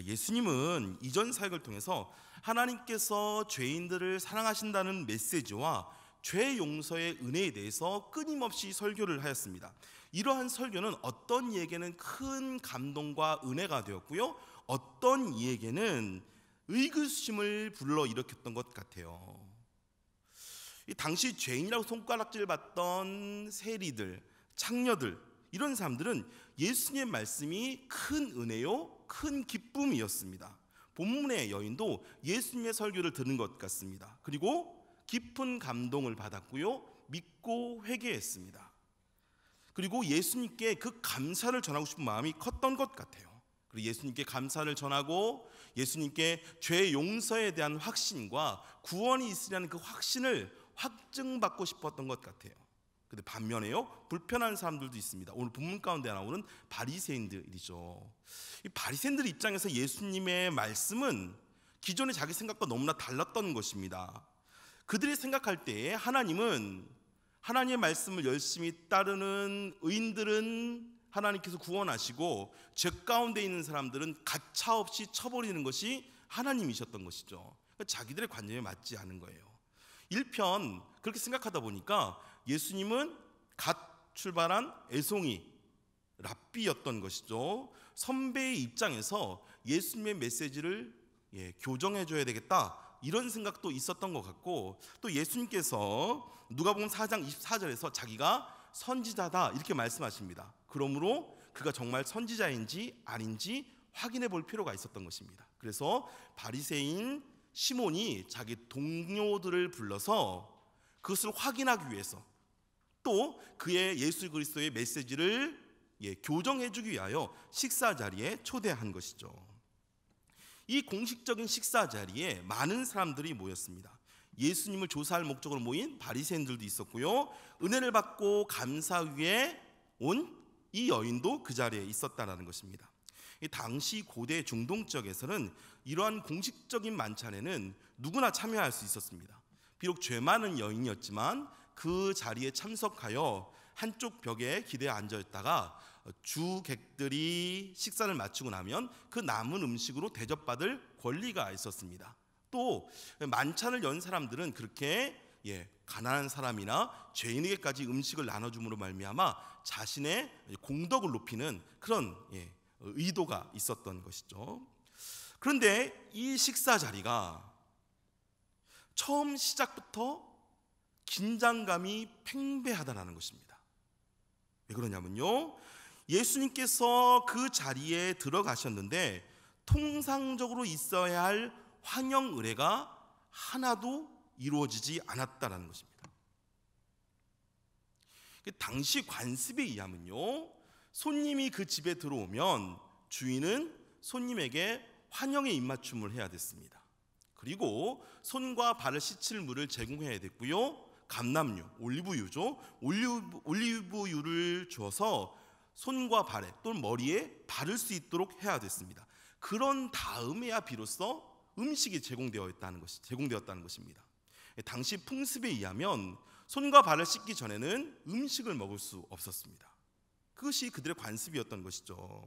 아, 예수님은 이전 사역을 통해서 하나님께서 죄인들을 사랑하신다는 메시지와 죄 용서의 은혜에 대해서 끊임없이 설교를 하였습니다. 이러한 설교는 어떤 이에게는 큰 감동과 은혜가 되었고요. 어떤 이에게는 의구심을 불러 일으켰던 것 같아요. 당시 죄인이라고 손가락질 받던 세리들, 창녀들 이런 사람들은 예수님의 말씀이 큰 은혜요, 큰 기쁨이었습니다. 본문의 여인도 예수님의 설교를 들은 것 같습니다. 그리고 깊은 감동을 받았고요. 믿고 회개했습니다. 그리고 예수님께 그 감사를 전하고 싶은 마음이 컸던 것 같아요. 그리고 예수님께 감사를 전하고 예수님께 죄 용서에 대한 확신과 구원이 있으려는 그 확신을 확증받고 싶었던 것 같아요. 근데 반면에요 불편한 사람들도 있습니다. 오늘 본문 가운데 나오는 바리새인들이죠. 이 바리새인들 입장에서 예수님의 말씀은 기존의 자기 생각과 너무나 달랐던 것입니다. 그들이 생각할 때 하나님은 하나님의 말씀을 열심히 따르는 의인들은 하나님께서 구원하시고 죄 가운데 있는 사람들은 가차없이 쳐버리는 것이 하나님이셨던 것이죠. 그러니까 자기들의 관념에 맞지 않은 거예요. 일편 그렇게 생각하다 보니까 예수님은 갓 출발한 애송이 랍비였던 것이죠. 선배의 입장에서 예수님의 메시지를 예, 교정해 줘야 되겠다. 이런 생각도 있었던 것 같고 또 예수님께서 누가복음 4장 24절에서 자기가 선지자다 이렇게 말씀하십니다. 그러므로 그가 정말 선지자인지 아닌지 확인해 볼 필요가 있었던 것입니다. 그래서 바리새인 시몬이 자기 동료들을 불러서 그것을 확인하기 위해서 또 그의 예수 그리스도의 메시지를 예, 교정해주기 위하여 식사 자리에 초대한 것이죠. 이 공식적인 식사 자리에 많은 사람들이 모였습니다. 예수님을 조사할 목적으로 모인 바리새인들도 있었고요. 은혜를 받고 감사 위에 온 이 여인도 그 자리에 있었다라는 것입니다. 당시 고대 중동 지역에서는 이러한 공식적인 만찬에는 누구나 참여할 수 있었습니다. 비록 죄 많은 여인이었지만 그 자리에 참석하여 한쪽 벽에 기대어 앉아 있다가 주객들이 식사를 마치고 나면 그 남은 음식으로 대접받을 권리가 있었습니다. 또 만찬을 연 사람들은 그렇게 예, 가난한 사람이나 죄인에게까지 음식을 나눠줌으로 말미암아 자신의 공덕을 높이는 그런 예, 의도가 있었던 것이죠. 그런데 이 식사 자리가 처음 시작부터 긴장감이 팽배하다라는 것입니다. 왜 그러냐면요. 예수님께서 그 자리에 들어가셨는데 통상적으로 있어야 할 환영 의례가 하나도 이루어지지 않았다라는 것입니다. 그 당시 관습에 의하면요. 손님이 그 집에 들어오면 주인은 손님에게 환영의 입맞춤을 해야 됐습니다. 그리고 손과 발을 씻을 물을 제공해야 됐고요. 감남류 올리브유죠. 올리브, 올리브유를 줘서 손과 발에 또는 머리에 바를 수 있도록 해야 됐습니다. 그런 다음에야 비로소 음식이 제공되었다는 것이 제공되었다는 것입니다. 당시 풍습에 의하면 손과 발을 씻기 전에는 음식을 먹을 수 없었습니다. 그것이 그들의 관습이었던 것이죠.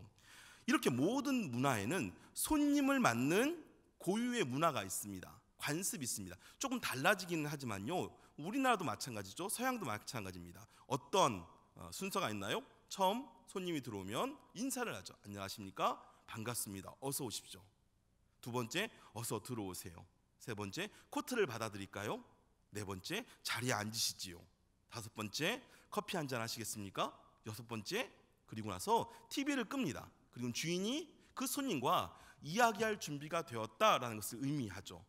이렇게 모든 문화에는 손님을 맞는 고유의 문화가 있습니다. 관습이 있습니다. 조금 달라지기는 하지만요. 우리나라도 마찬가지죠. 서양도 마찬가지입니다. 어떤 어, 순서가 있나요? 처음 손님이 들어오면 인사를 하죠. 안녕하십니까? 반갑습니다. 어서 오십시오. 두 번째, 어서 들어오세요. 세 번째, 코트를 받아들일까요? 네 번째, 자리에 앉으시지요. 다섯 번째, 커피 한 잔 하시겠습니까? 여섯 번째, 그리고 나서 TV를 끕니다. 그리고 주인이 그 손님과 이야기할 준비가 되었다라는 것을 의미하죠.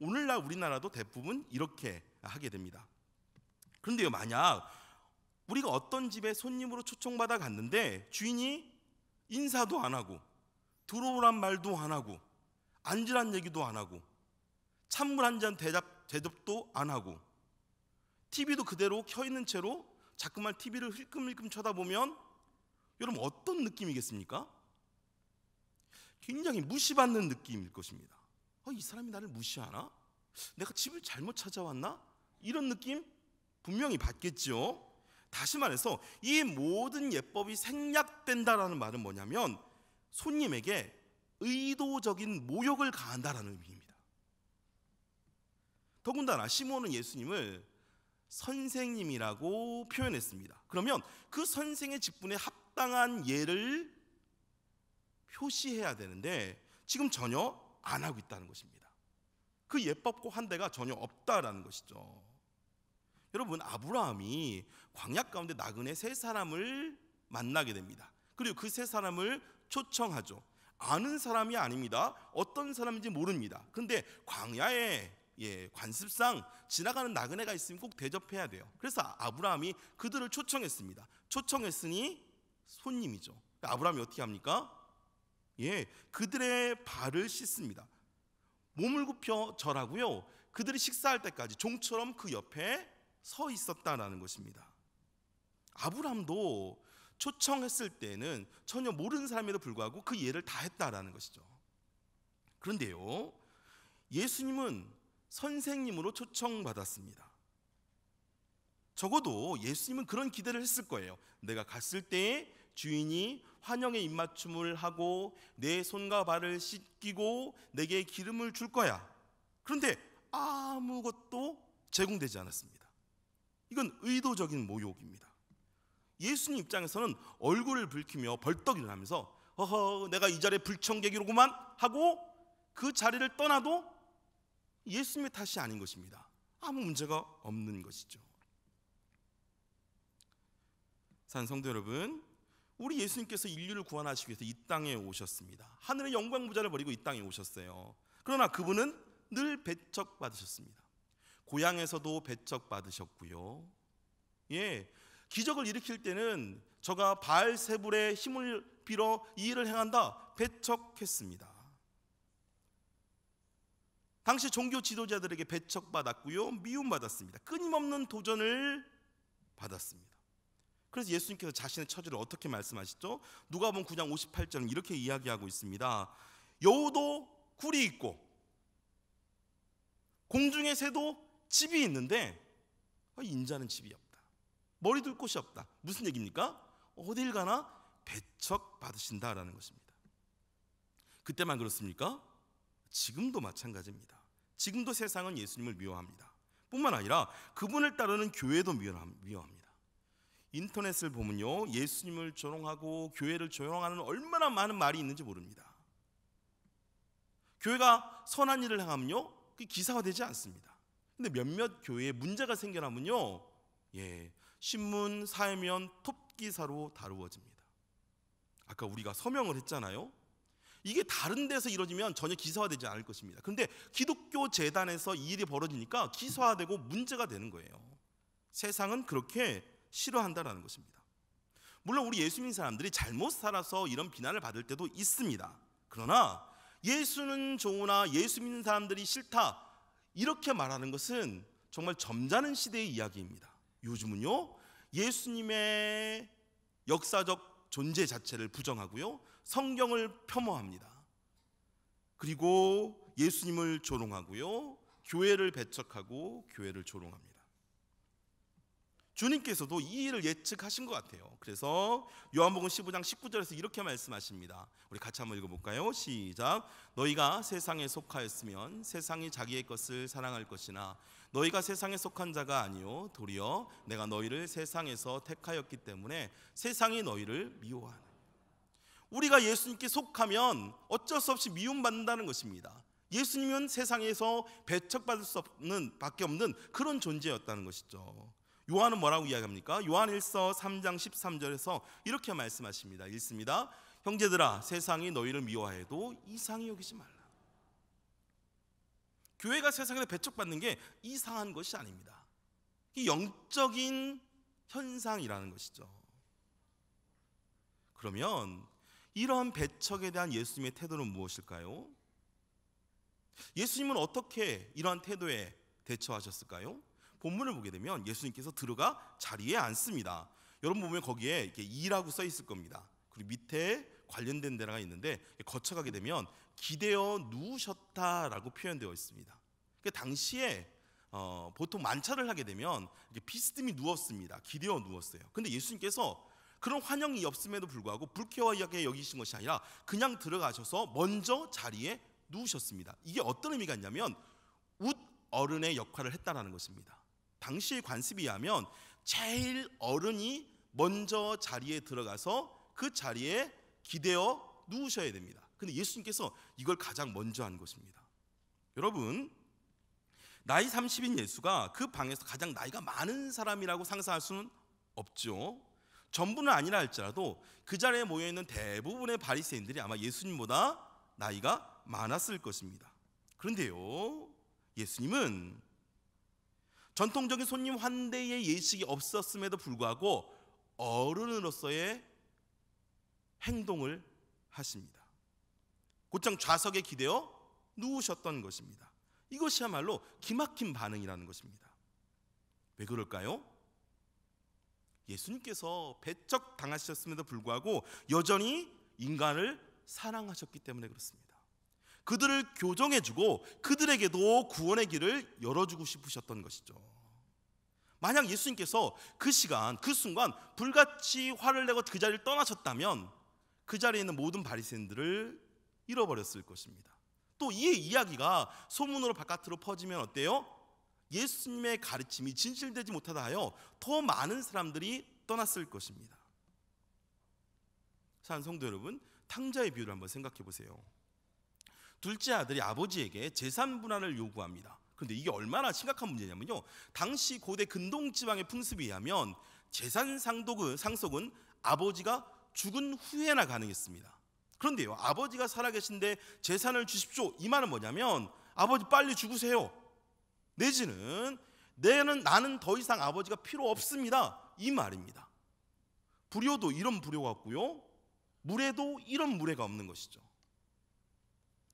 오늘날 우리나라도 대부분 이렇게 하게 됩니다. 그런데요, 만약 우리가 어떤 집에 손님으로 초청받아 갔는데 주인이 인사도 안 하고 들어오란 말도 안 하고 앉으란 얘기도 안 하고 찬물 한 잔 대접, 대접도 안 하고 TV도 그대로 켜 있는 채로 자꾸만 TV를 힐끔힐끔 쳐다보면 여러분 어떤 느낌이겠습니까? 굉장히 무시받는 느낌일 것입니다. 어, 이 사람이 나를 무시하나? 내가 집을 잘못 찾아왔나? 이런 느낌 분명히 받겠지요. 다시 말해서 이 모든 예법이 생략된다라는 말은 뭐냐면 손님에게 의도적인 모욕을 가한다라는 의미입니다. 더군다나 시몬은 예수님을 선생님이라고 표현했습니다. 그러면 그 선생의 직분에 합당한 예를 표시해야 되는데 지금 전혀 안 하고 있다는 것입니다. 그 예법과 한대가 전혀 없다라는 것이죠. 여러분 아브라함이 광야 가운데 나그네 세 사람을 만나게 됩니다. 그리고 그 세 사람을 초청하죠. 아는 사람이 아닙니다. 어떤 사람인지 모릅니다. 근데 광야에 예, 관습상 지나가는 나그네가 있으면 꼭 대접해야 돼요. 그래서 아브라함이 그들을 초청했습니다. 초청했으니 손님이죠. 아브라함이 어떻게 합니까? 예, 그들의 발을 씻습니다. 몸을 굽혀 절하고요. 그들이 식사할 때까지 종처럼 그 옆에 서 있었다라는 것입니다. 아브람도 초청했을 때는 전혀 모르는 사람에도 불구하고 그 예를 다 했다라는 것이죠. 그런데요, 예수님은 선생님으로 초청받았습니다. 적어도 예수님은 그런 기대를 했을 거예요. 내가 갔을 때 주인이 환영의 입맞춤을 하고 내 손과 발을 씻기고 내게 기름을 줄 거야. 그런데 아무것도 제공되지 않았습니다. 이건 의도적인 모욕입니다. 예수님 입장에서는 얼굴을 붉히며 벌떡 일어나면서 허허 내가 이 자리에 불청객이로구만 하고 그 자리를 떠나도 예수님의 탓이 아닌 것입니다. 아무 문제가 없는 것이죠. 산 성도 여러분, 우리 예수님께서 인류를 구원하시기 위해서 이 땅에 오셨습니다. 하늘의 영광 부자를 버리고 이 땅에 오셨어요. 그러나 그분은 늘 배척 받으셨습니다. 고향에서도 배척받으셨고요. 예. 기적을 일으킬 때는 저가 바세불의 힘을 빌어 이 일을 행한다 배척했습니다. 당시 종교 지도자들에게 배척받았고요. 미움받았습니다. 끊임없는 도전을 받았습니다. 그래서 예수님께서 자신의 처지를 어떻게 말씀하시죠? 누가복음 9장 58절은 이렇게 이야기하고 있습니다. 여우도 굴이 있고 공중의 새도 집이 있는데 아, 인자는 집이 없다. 머리 둘 곳이 없다. 무슨 얘기입니까? 어딜 가나 배척 받으신다라는 것입니다. 그때만 그렇습니까? 지금도 마찬가지입니다. 지금도 세상은 예수님을 미워합니다. 뿐만 아니라 그분을 따르는 교회도 미워합니다. 인터넷을 보면요. 예수님을 조롱하고 교회를 조롱하는 얼마나 많은 말이 있는지 모릅니다. 교회가 선한 일을 행하면요. 그 기사화되지 않습니다. 근데 몇몇 교회에 문제가 생겨나면요. 예. 신문, 사회면, 톱기사로 다루어집니다. 아까 우리가 서명을 했잖아요. 이게 다른 데서 이루어지면 전혀 기사화되지 않을 것입니다. 그런데 기독교 재단에서 이 일이 벌어지니까 기사화되고 문제가 되는 거예요. 세상은 그렇게 싫어한다라는 것입니다. 물론 우리 예수님 사람들이 잘못 살아서 이런 비난을 받을 때도 있습니다. 그러나 예수는 좋으나 예수 믿는 사람들이 싫다. 이렇게 말하는 것은 정말 점잖은 시대의 이야기입니다. 요즘은요, 예수님의 역사적 존재 자체를 부정하고요, 성경을 폄훼합니다. 그리고 예수님을 조롱하고요, 교회를 배척하고 교회를 조롱합니다. 주님께서도 이 일을 예측하신 것 같아요. 그래서 요한복음 15장 19절에서 이렇게 말씀하십니다. 우리 같이 한번 읽어볼까요? 시작. 너희가 세상에 속하였으면 세상이 자기의 것을 사랑할 것이나 너희가 세상에 속한 자가 아니요 도리어 내가 너희를 세상에서 택하였기 때문에 세상이 너희를 미워하는. 우리가 예수님께 속하면 어쩔 수 없이 미움받는다는 것입니다. 예수님은 세상에서 배척받을 수 없는 밖에 없는 그런 존재였다는 것이죠. 요한은 뭐라고 이야기합니까? 요한 1서 3장 13절에서 이렇게 말씀하십니다. 읽습니다. 형제들아 세상이 너희를 미워해도 이상히 여기지 말라. 교회가 세상에 배척받는 게 이상한 것이 아닙니다. 이 영적인 현상이라는 것이죠. 그러면 이러한 배척에 대한 예수님의 태도는 무엇일까요? 예수님은 어떻게 이러한 태도에 대처하셨을까요? 본문을 보게 되면 예수님께서 들어가 자리에 앉습니다. 여러분 보면 거기에 이렇게 2라고 써 있을 겁니다. 그리고 밑에 관련된 데가 있는데 거쳐가게 되면 기대어 누우셨다라고 표현되어 있습니다. 그 당시에 어, 보통 만찬을 하게 되면 비스듬히 누웠습니다. 기대어 누웠어요. 근데 예수님께서 그런 환영이 없음에도 불구하고 불쾌하게 여기신 것이 아니라 그냥 들어가셔서 먼저 자리에 누우셨습니다. 이게 어떤 의미가 있냐면 웃 어른의 역할을 했다라는 것입니다. 당시의 관습이하면 제일 어른이 먼저 자리에 들어가서 그 자리에 기대어 누우셔야 됩니다. 근데 예수님께서 이걸 가장 먼저 한 것입니다. 여러분, 나이 30인 예수가 그 방에서 가장 나이가 많은 사람이라고 상상할 수는 없죠. 전부는 아니라 할지라도 그 자리에 모여 있는 대부분의 바리새인들이 아마 예수님보다 나이가 많았을 것입니다. 그런데요. 예수님은 전통적인 손님 환대의 예식이 없었음에도 불구하고 어른으로서의 행동을 하십니다. 곧장 좌석에 기대어 누우셨던 것입니다. 이것이야말로 기막힌 반응이라는 것입니다. 왜 그럴까요? 예수님께서 배척 당하셨음에도 불구하고 여전히 인간을 사랑하셨기 때문에 그렇습니다. 그들을 교정해주고 그들에게도 구원의 길을 열어주고 싶으셨던 것이죠. 만약 예수님께서 그 시간, 그 순간 불같이 화를 내고 그 자리를 떠나셨다면 그 자리에 있는 모든 바리새인들을 잃어버렸을 것입니다. 또 이 이야기가 소문으로 바깥으로 퍼지면 어때요? 예수님의 가르침이 진실되지 못하다 하여 더 많은 사람들이 떠났을 것입니다. 사 성도 여러분, 탕자의 비유를 한번 생각해 보세요. 둘째 아들이 아버지에게 재산 분할을 요구합니다. 그런데 이게 얼마나 심각한 문제냐면요. 당시 고대 근동 지방의 풍습에 의하면 재산 상독은 상속은 아버지가 죽은 후에나 가능했습니다. 그런데요, 아버지가 살아계신데 재산을 주십시오. 이 말은 뭐냐면 아버지 빨리 죽으세요. 내지는 내는 나는 더 이상 아버지가 필요 없습니다. 이 말입니다. 불효도 이런 불효가 없고요. 물에도 이런 물에가 없는 것이죠.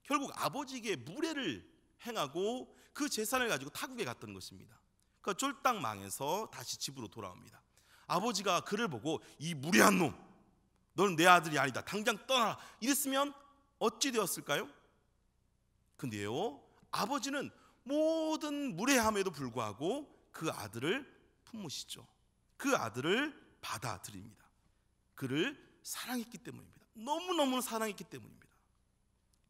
결국 아버지에게 무례를 행하고 그 재산을 가지고 타국에 갔던 것입니다. 그러니까 쫄딱 망해서 다시 집으로 돌아옵니다. 아버지가 그를 보고 이 무례한 놈, 너는 내 아들이 아니다. 당장 떠나 이랬으면 어찌 되었을까요? 근데요, 아버지는 모든 무례함에도 불구하고 그 아들을 품으시죠. 그 아들을 받아들입니다. 그를 사랑했기 때문입니다. 너무너무 사랑했기 때문입니다.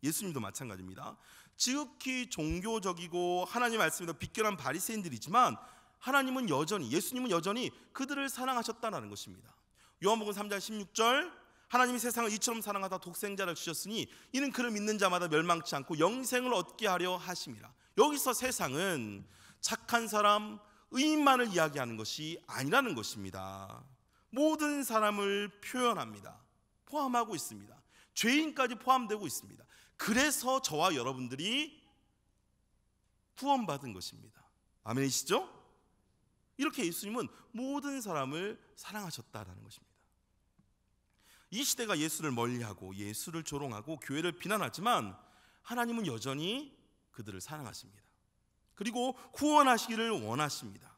예수님도 마찬가지입니다. 지극히 종교적이고 하나님 말씀에서 비껴난 바리새인들이지만 하나님은 여전히 예수님은 여전히 그들을 사랑하셨다라는 것입니다. 요한복음 3장 16절 하나님이 세상을 이처럼 사랑하다 독생자를 주셨으니 이는 그를 믿는 자마다 멸망치 않고 영생을 얻게 하려 하심이라. 여기서 세상은 착한 사람, 의인만을 이야기하는 것이 아니라는 것입니다. 모든 사람을 표현합니다. 포함하고 있습니다. 죄인까지 포함되고 있습니다. 그래서 저와 여러분들이 구원받은 것입니다. 아멘이시죠? 이렇게 예수님은 모든 사람을 사랑하셨다라는 것입니다. 이 시대가 예수를 멀리하고 예수를 조롱하고 교회를 비난하지만 하나님은 여전히 그들을 사랑하십니다. 그리고 구원하시기를 원하십니다.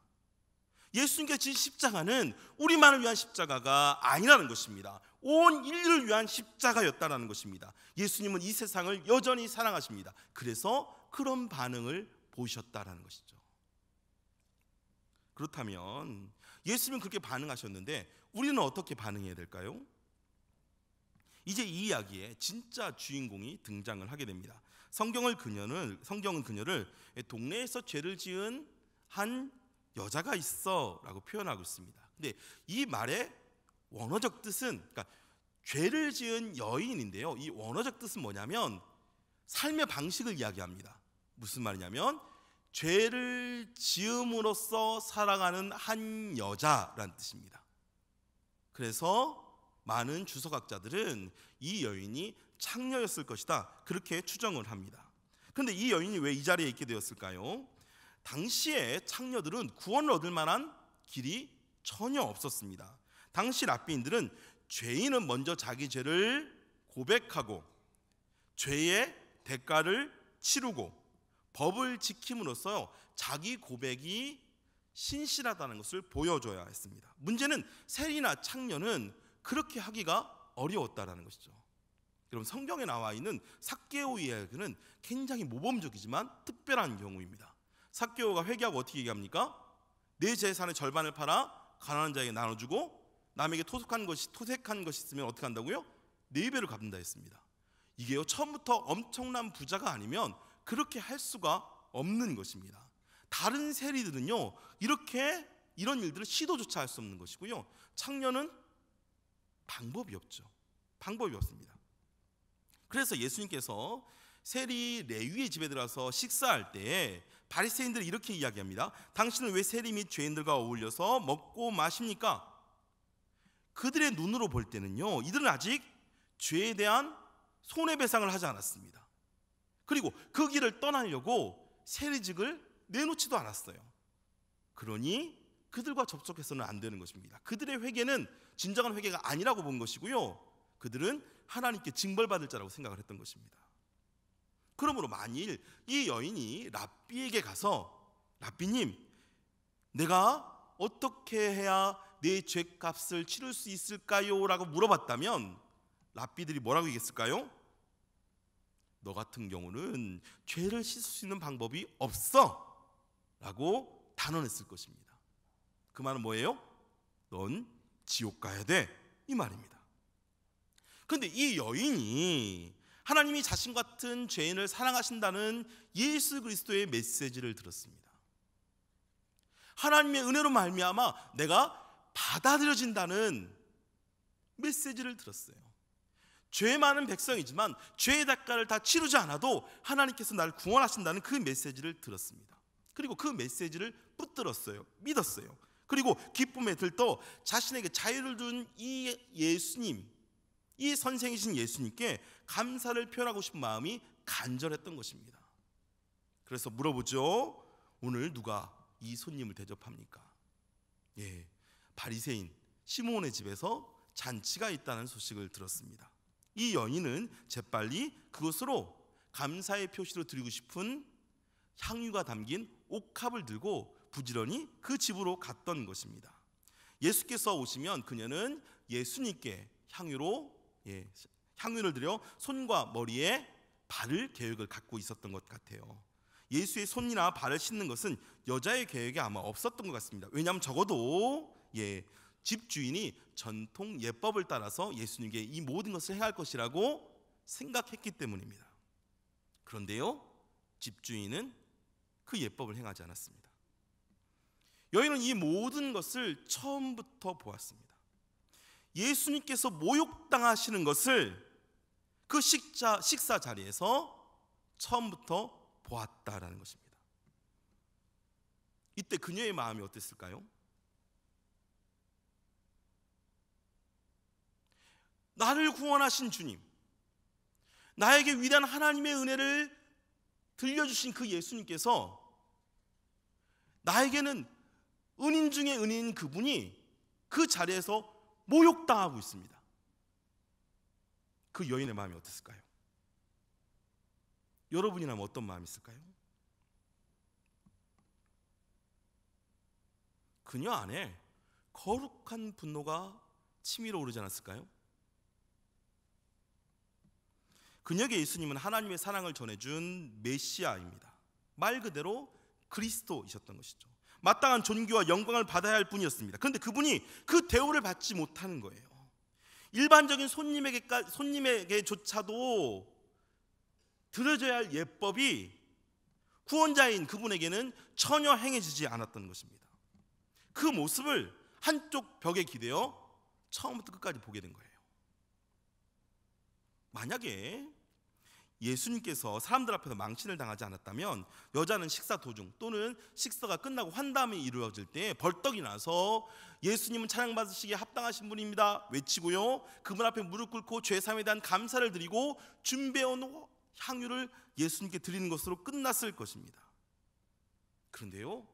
예수님께 진 십자가는 우리만을 위한 십자가가 아니라는 것입니다. 온 인류를 위한 십자가였다라는 것입니다. 예수님은 이 세상을 여전히 사랑하십니다. 그래서 그런 반응을 보이셨다라는 것이죠. 그렇다면 예수님은 그렇게 반응하셨는데 우리는 어떻게 반응해야 될까요? 이제 이 이야기에 진짜 주인공이 등장을 하게 됩니다. 성경을 그녀는 성경은 그녀를 동네에서 죄를 지은 한 여자가 있어라고 표현하고 있습니다. 근데 이 말의 원어적 뜻은 그러니까 죄를 지은 여인인데요. 이 원어적 뜻은 뭐냐면 삶의 방식을 이야기합니다. 무슨 말이냐면 죄를 지음으로써 살아가는 한여자란 뜻입니다. 그래서 많은 주석학자들은 이 여인이 창녀였을 것이다. 그렇게 추정을 합니다. 그런데 이 여인이 왜 이 자리에 있게 되었을까요? 당시에 창녀들은 구원을 얻을 만한 길이 전혀 없었습니다. 당시 랍비인들은 죄인은 먼저 자기 죄를 고백하고 죄의 대가를 치르고 법을 지킴으로써 자기 고백이 신실하다는 것을 보여줘야 했습니다. 문제는 세리나 창녀는 그렇게 하기가 어려웠다라는 것이죠. 그럼 성경에 나와 있는 삭개오 이야기는 굉장히 모범적이지만 특별한 경우입니다. 삭개오가 회개하고 어떻게 얘기합니까? 내 재산의 절반을 팔아 가난한 자에게 나눠주고 남에게 토속한 것이 토색한 것이 있으면 어떻게 한다고요? 네 배를 갚는다 했습니다. 이게요 처음부터 엄청난 부자가 아니면 그렇게 할 수가 없는 것입니다. 다른 세리들은요 이렇게 이런 일들을 시도조차 할 수 없는 것이고요 창녀는 방법이 없죠. 방법이 없습니다. 그래서 예수님께서 세리 레위의 집에 들어서 식사할 때 바리새인들이 이렇게 이야기합니다. 당신은 왜 세리 및 죄인들과 어울려서 먹고 마십니까? 그들의 눈으로 볼 때는요. 이들은 아직 죄에 대한 손해배상을 하지 않았습니다. 그리고 그 길을 떠나려고 세리직을 내놓지도 않았어요. 그러니 그들과 접촉해서는 안 되는 것입니다. 그들의 회개는 진정한 회개가 아니라고 본 것이고요. 그들은 하나님께 징벌받을 자라고 생각을 했던 것입니다. 그러므로 만일 이 여인이 랍비에게 가서 랍비님 내가 어떻게 해야 내 죄값을 치를 수 있을까요? 라고 물어봤다면 랍비들이 뭐라고 얘기했을까요? 너 같은 경우는 죄를 씻을 수 있는 방법이 없어 라고 단언했을 것입니다 그 말은 뭐예요? 넌 지옥 가야 돼 이 말입니다 근데 이 여인이 하나님이 자신 같은 죄인을 사랑하신다는 예수 그리스도의 메시지를 들었습니다. 하나님의 은혜로 말미암아 내가 받아들여진다는 메시지를 들었어요. 죄 많은 백성이지만 죄의 대가를 다 치르지 않아도 하나님께서 나를 구원하신다는 그 메시지를 들었습니다. 그리고 그 메시지를 붙들었어요. 믿었어요. 그리고 기쁨에 들떠 자신에게 자유를 둔이 예수님, 이 선생이신 예수님께 감사를 표현하고 싶은 마음이 간절했던 것입니다. 그래서 물어보죠. 오늘 누가 이 손님을 대접합니까? 예. 바리새인 시몬의 집에서 잔치가 있다는 소식을 들었습니다. 이 여인은 재빨리 그것으로 감사의 표시로 드리고 싶은 향유가 담긴 옥합을 들고 부지런히 그 집으로 갔던 것입니다. 예수께서 오시면 그녀는 예수님께 향유로 예, 향유를 들여 손과 머리에 발을 계획을 갖고 있었던 것 같아요. 예수의 손이나 발을 씻는 것은 여자의 계획이 아마 없었던 것 같습니다. 왜냐하면 적어도 예, 집 주인이 전통 예법을 따라서 예수님께 이 모든 것을 행할 것이라고 생각했기 때문입니다. 그런데요, 집 주인은 그 예법을 행하지 않았습니다. 여인은 이 모든 것을 처음부터 보았습니다. 예수님께서 모욕당하시는 것을 그 식사, 식사 자리에서 처음부터 보았다라는 것입니다. 이때 그녀의 마음이 어땠을까요? 나를 구원하신 주님, 나에게 위대한 하나님의 은혜를 들려주신 그 예수님께서 나에게는 은인 중에 은인 그분이 그 자리에서 모욕당하고 있습니다. 그 여인의 마음이 어땠을까요? 여러분이라면 어떤 마음이 있을까요? 그녀 안에 거룩한 분노가 치밀어 오르지 않았을까요? 그녀에게 예수님은 하나님의 사랑을 전해준 메시아입니다. 말 그대로 그리스도이셨던 것이죠. 마땅한 존귀와 영광을 받아야 할 분이었습니다. 그런데 그분이 그 대우를 받지 못하는 거예요. 일반적인 손님에게 손님에게조차도 들어줘야 할 예법이 구원자인 그분에게는 전혀 행해지지 않았던 것입니다. 그 모습을 한쪽 벽에 기대어 처음부터 끝까지 보게 된 거예요. 만약에 예수님께서 사람들 앞에서 망신을 당하지 않았다면 여자는 식사 도중 또는 식사가 끝나고 환담이 이루어질 때 벌떡 일어나서 예수님은 찬양받으시기에 합당하신 분입니다 외치고요 그분 앞에 무릎 꿇고 죄사함에 대한 감사를 드리고 준비해온 향유를 예수님께 드리는 것으로 끝났을 것입니다 그런데요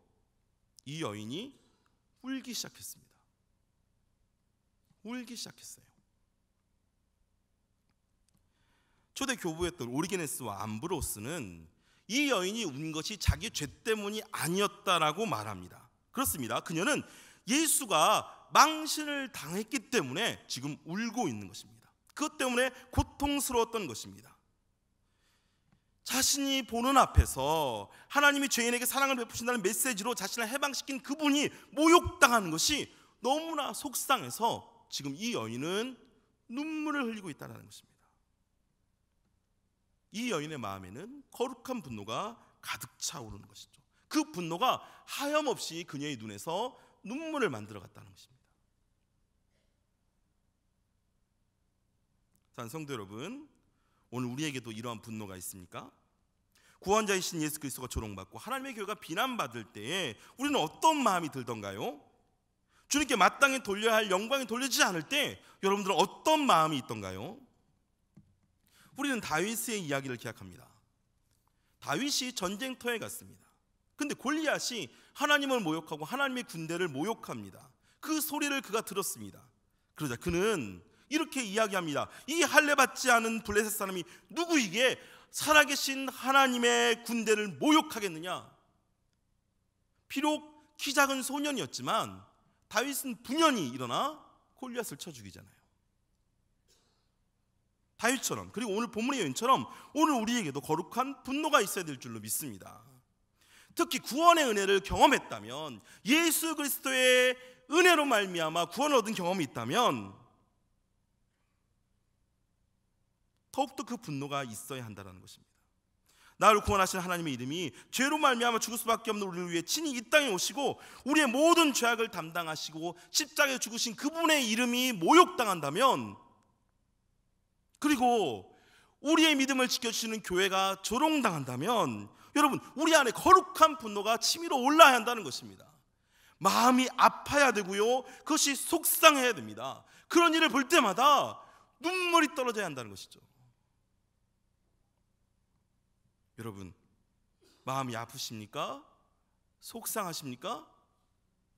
이 여인이 울기 시작했습니다 울기 시작했어요 초대 교부였던 오리게네스와 암브로스는 이 여인이 운 것이 자기 죄 때문이 아니었다라고 말합니다. 그렇습니다. 그녀는 예수가 망신을 당했기 때문에 지금 울고 있는 것입니다. 그것 때문에 고통스러웠던 것입니다. 자신이 보는 앞에서 하나님이 죄인에게 사랑을 베푸신다는 메시지로 자신을 해방시킨 그분이 모욕당하는 것이 너무나 속상해서 지금 이 여인은 눈물을 흘리고 있다는 것입니다. 이 여인의 마음에는 거룩한 분노가 가득 차오르는 것이죠. 그 분노가 하염없이 그녀의 눈에서 눈물을 만들어 갔다는 것입니다. 자, 성도 여러분, 오늘 우리에게도 이러한 분노가 있습니까? 구원자이신 예수 그리스도가 조롱받고 하나님의 교회가 비난받을 때에 우리는 어떤 마음이 들던가요? 주님께 마땅히 돌려야 할 영광이 돌려지지 않을 때 여러분들은 어떤 마음이 있던가요? 우리는 다윗의 이야기를 기억합니다. 다윗이 전쟁터에 갔습니다. 근데 골리앗이 하나님을 모욕하고 하나님의 군대를 모욕합니다. 그 소리를 그가 들었습니다. 그러자 그는 이렇게 이야기합니다. 이 할례 받지 않은 블레셋 사람이 누구에게 살아계신 하나님의 군대를 모욕하겠느냐? 비록 키 작은 소년이었지만 다윗은 분연히 일어나 골리앗을 쳐 죽이잖아요. 다윗처럼 그리고 오늘 본문의 여인처럼 오늘 우리에게도 거룩한 분노가 있어야 될 줄로 믿습니다. 특히 구원의 은혜를 경험했다면 예수 그리스도의 은혜로 말미암아 구원을 얻은 경험이 있다면 더욱더 그 분노가 있어야 한다는 것입니다. 나를 구원하신 하나님의 이름이 죄로 말미암아 죽을 수밖에 없는 우리를 위해 친히 이 땅에 오시고 우리의 모든 죄악을 담당하시고 십자가에 죽으신 그분의 이름이 모욕당한다면 그리고 우리의 믿음을 지켜주시는 교회가 조롱당한다면 여러분 우리 안에 거룩한 분노가 치밀어 올라야 한다는 것입니다. 마음이 아파야 되고요. 그것이 속상해야 됩니다. 그런 일을 볼 때마다 눈물이 떨어져야 한다는 것이죠. 여러분 마음이 아프십니까? 속상하십니까?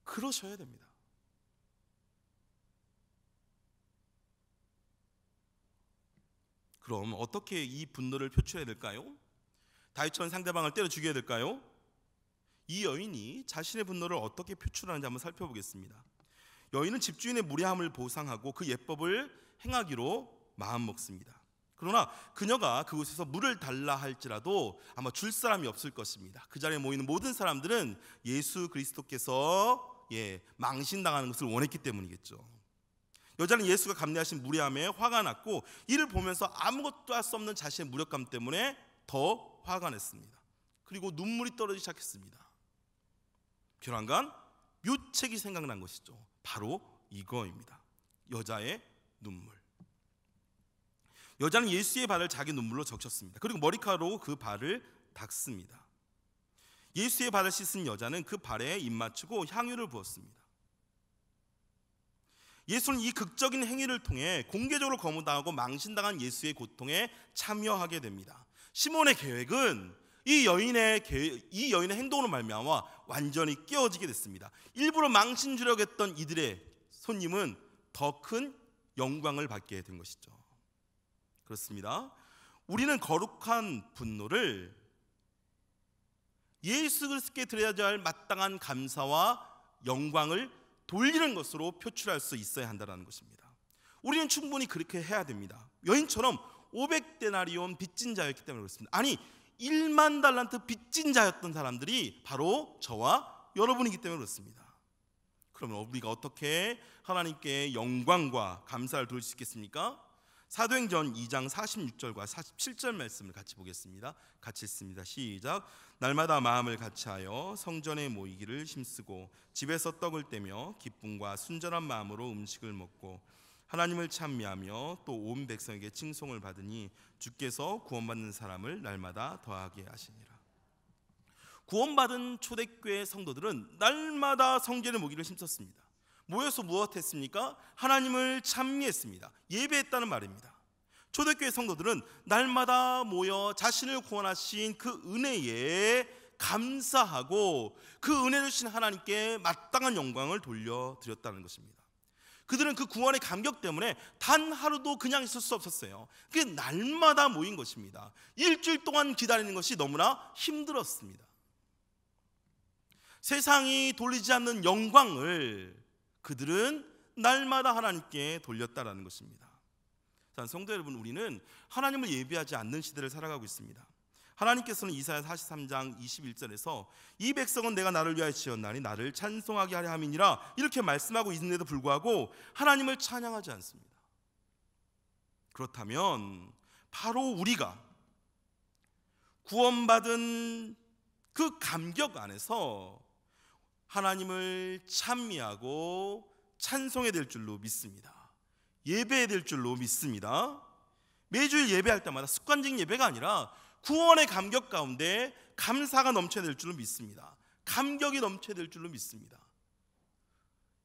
그러셔야 됩니다. 그럼 어떻게 이 분노를 표출해야 될까요? 다윗처럼 상대방을 때려 죽여야 될까요? 이 여인이 자신의 분노를 어떻게 표출하는지 한번 살펴보겠습니다. 여인은 집주인의 무례함을 보상하고 그 예법을 행하기로 마음 먹습니다. 그러나 그녀가 그곳에서 물을 달라 할지라도 아마 줄 사람이 없을 것입니다. 그 자리에 모이는 모든 사람들은 예수 그리스도께서 예, 망신당하는 것을 원했기 때문이겠죠. 여자는 예수가 감내하신 무례함에 화가 났고 이를 보면서 아무것도 할 수 없는 자신의 무력감 때문에 더 화가 났습니다 그리고 눈물이 떨어지기 시작했습니다. 별안간 묘책이 생각난 것이죠. 바로 이거입니다. 여자의 눈물. 여자는 예수의 발을 자기 눈물로 적셨습니다. 그리고 머리카락으로 그 발을 닦습니다. 예수의 발을 씻은 여자는 그 발에 입 맞추고 향유를 부었습니다. 예수는 이 극적인 행위를 통해 공개적으로 거무당하고 망신당한 예수의 고통에 참여하게 됩니다. 시몬의 계획은 이 여인의 계획, 이 여인의 행동으로 말미암아 완전히 깨어지게 됐습니다. 일부러 망신 주려고 했던 이들의 손님은 더 큰 영광을 받게 된 것이죠. 그렇습니다. 우리는 거룩한 분노를 예수 그리스도께 드려야 할 마땅한 감사와 영광을 돌리는 것으로 표출할 수 있어야 한다는 것입니다. 우리는 충분히 그렇게 해야 됩니다. 여인처럼 500데나리온 빚진 자였기 때문에 그렇습니다. 아니 1만 달란트 빚진 자였던 사람들이 바로 저와 여러분이기 때문에 그렇습니다. 그러면 우리가 어떻게 하나님께 영광과 감사를 돌릴 수 있겠습니까? 사도행전 2장 46절과 47절 말씀을 같이 보겠습니다. 같이 읽습니다. 시작. 날마다 마음을 같이하여 성전에 모이기를 힘쓰고 집에서 떡을 떼며 기쁨과 순전한 마음으로 음식을 먹고 하나님을 찬미하며 또 온 백성에게 칭송을 받으니 주께서 구원받는 사람을 날마다 더하게 하시니라. 구원받은 초대교회 성도들은 날마다 성전에 모기를 힘썼습니다. 모여서 무엇했습니까? 하나님을 찬미했습니다. 예배했다는 말입니다. 초대교회 성도들은 날마다 모여 자신을 구원하신 그 은혜에 감사하고 그 은혜 주신 하나님께 마땅한 영광을 돌려드렸다는 것입니다. 그들은 그 구원의 감격 때문에 단 하루도 그냥 있을 수 없었어요. 그게 날마다 모인 것입니다. 일주일 동안 기다리는 것이 너무나 힘들었습니다. 세상이 돌리지 않는 영광을 그들은 날마다 하나님께 돌렸다라는 것입니다. 자, 성도 여러분, 우리는 하나님을 예비하지 않는 시대를 살아가고 있습니다. 하나님께서는 이사야 43장 21절에서 이 백성은 내가 나를 위하여 지었나니 나를 찬송하게 하려 함이니라 이렇게 말씀하고 있는데도 불구하고 하나님을 찬양하지 않습니다. 그렇다면 바로 우리가 구원받은 그 감격 안에서 하나님을 찬미하고 찬송해 될 줄로 믿습니다. 예배해 될 줄로 믿습니다. 매주 예배할 때마다 습관적 인 예배가 아니라 구원의 감격 가운데 감사가 넘쳐야 될 줄로 믿습니다. 감격이 넘쳐야 될 줄로 믿습니다.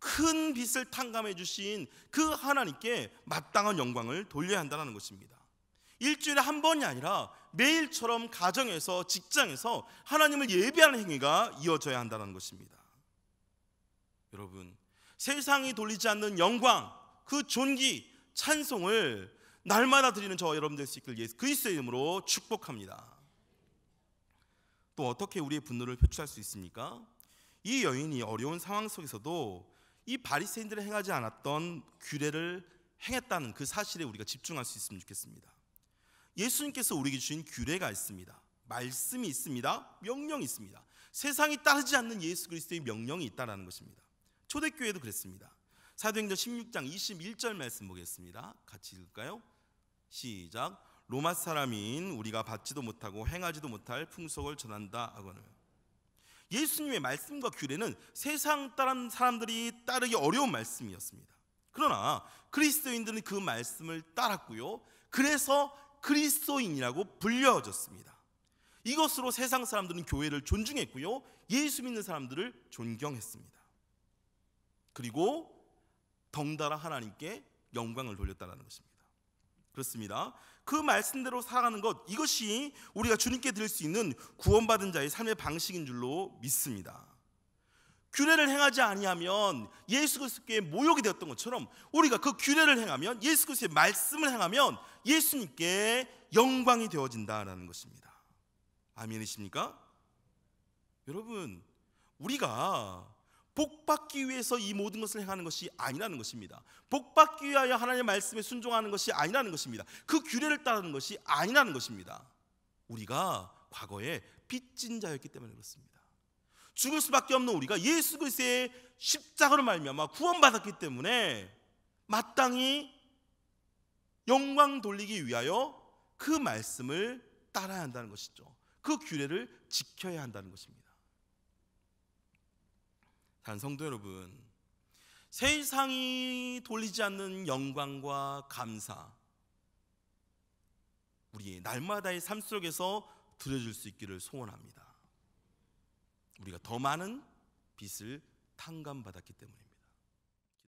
큰 빛을 탕감해 주신 그 하나님께 마땅한 영광을 돌려야 한다는 것입니다. 일주일에 한 번이 아니라 매일처럼 가정에서 직장에서 하나님을 예배하는 행위가 이어져야 한다는 것입니다. 여러분, 세상이 돌리지 않는 영광, 그 존귀, 찬송을 날마다 드리는 저와 여러분 들수 있길 예수 그리스도의 이름으로 축복합니다. 또 어떻게 우리의 분노를 표출할 수 있습니까? 이 여인이 어려운 상황 속에서도 이 바리새인들이 행하지 않았던 규례를 행했다는 그 사실에 우리가 집중할 수 있으면 좋겠습니다. 예수님께서 우리에게 주신 규례가 있습니다. 말씀이 있습니다. 명령이 있습니다. 세상이 따르지 않는 예수 그리스도의 명령이 있다라는 것입니다. 초대교회도 그랬습니다. 사도행전 16장 21절 말씀 보겠습니다. 같이 읽을까요? 시작. 로마 사람인 우리가 받지도 못하고 행하지도 못할 풍속을 전한다 하거늘. 예수님의 말씀과 규례는 세상 사람들이 따르기 어려운 말씀이었습니다. 그러나 그리스도인들은 그 말씀을 따랐고요. 그래서 그리스도인이라고 불려졌습니다. 이것으로 세상 사람들은 교회를 존중했고요. 예수 믿는 사람들을 존경했습니다. 그리고 덩달아 하나님께 영광을 돌렸다는 것입니다. 그렇습니다. 그 말씀대로 살아가는 것 이것이 우리가 주님께 드릴 수 있는 구원받은 자의 삶의 방식인 줄로 믿습니다. 규례를 행하지 아니하면 예수 그리스도께 모욕이 되었던 것처럼 우리가 그 규례를 행하면 예수 그리스도의 말씀을 행하면 예수님께 영광이 되어진다라는 것입니다. 아멘이십니까? 여러분, 우리가 복 받기 위해서 이 모든 것을 행하는 것이 아니라는 것입니다. 복 받기 위하여 하나님의 말씀에 순종하는 것이 아니라는 것입니다. 그 규례를 따르는 것이 아니라는 것입니다. 우리가 과거에 빚진 자였기 때문에 그렇습니다. 죽을 수밖에 없는 우리가 예수 그리스도의 십자가로 말미암아 구원받았기 때문에 마땅히 영광 돌리기 위하여 그 말씀을 따라야 한다는 것이죠. 그 규례를 지켜야 한다는 것입니다. 단 성도 여러분, 세상이 돌리지 않는 영광과 감사, 우리 날마다의 삶 속에서 드려줄 수 있기를 소원합니다. 우리가 더 많은 빛을 탕감받았기 때문에.